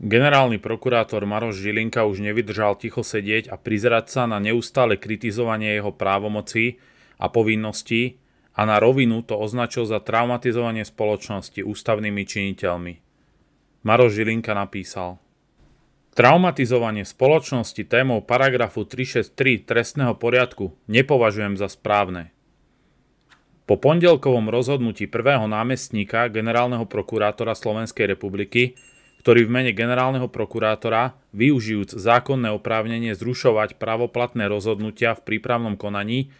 Generálny prokurátor Maroš Žilinka už nevydržal ticho sedieť a prizerať sa na neustále kritizovanie jeho právomoci a povinností a na rovinu to označil za traumatizovanie spoločnosti ústavnými činiteľmi. Maroš Žilinka napísal Traumatizovanie spoločnosti témou paragrafu 363 trestného poriadku nepovažujem za správne. Po pondelkovom rozhodnutí prvého námestníka generálneho prokurátora Slovenskej republiky ktorý v mene generálneho prokurátora, využijúc zákonné oprávnenie zrušovať pravoplatné rozhodnutia v prípravnom konaní,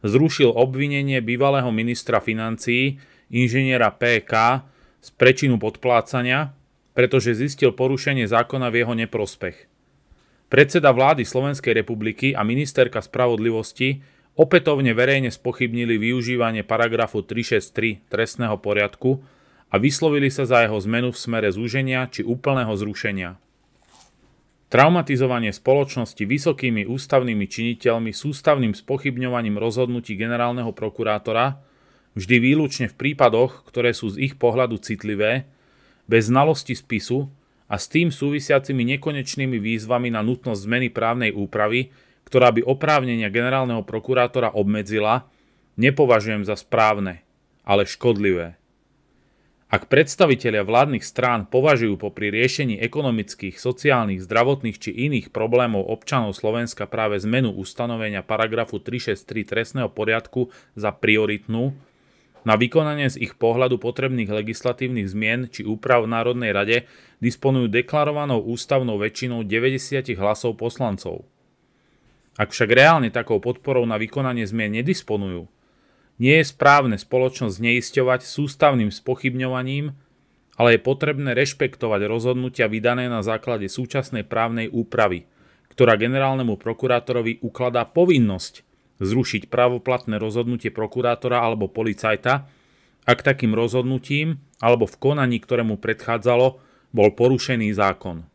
zrušil obvinenie bývalého ministra financií, inžiniera PK, z prečinu podplácania, pretože zistil porušenie zákona v jeho neprospech. Predseda vlády Slovenskej republiky a ministerka spravodlivosti opätovne verejne spochybnili využívanie paragrafu 363 trestného poriadku, a vyslovili sa za jeho zmenu v smere zúženia či úplného zrušenia. Traumatizovanie spoločnosti vysokými ústavnými činiteľmi sústavným spochybňovaním rozhodnutí generálneho prokurátora, vždy výlučne v prípadoch, ktoré sú z ich pohľadu citlivé, bez znalosti spisu a s tým súvisiacimi nekonečnými výzvami na nutnosť zmeny právnej úpravy, ktorá by oprávnenia generálneho prokurátora obmedzila, nepovažujem za správne, ale škodlivé. Ak predstavitelia vládnych strán považujú popri riešení ekonomických, sociálnych, zdravotných či iných problémov občanov Slovenska práve zmenu ustanovenia paragrafu 363 trestného poriadku za prioritnú, na vykonanie z ich pohľadu potrebných legislatívnych zmien či úprav v Národnej rade disponujú deklarovanou ústavnou väčšinou 90 hlasov poslancov. Ak však reálne takou podporou na vykonanie zmien nedisponujú, nie je správne spoločnosť neisťovať sústavným spochybňovaním, ale je potrebné rešpektovať rozhodnutia vydané na základe súčasnej právnej úpravy, ktorá generálnemu prokurátorovi ukladá povinnosť zrušiť právoplatné rozhodnutie prokurátora alebo policajta, ak takým rozhodnutím alebo v konaní, ktorému predchádzalo, bol porušený zákon.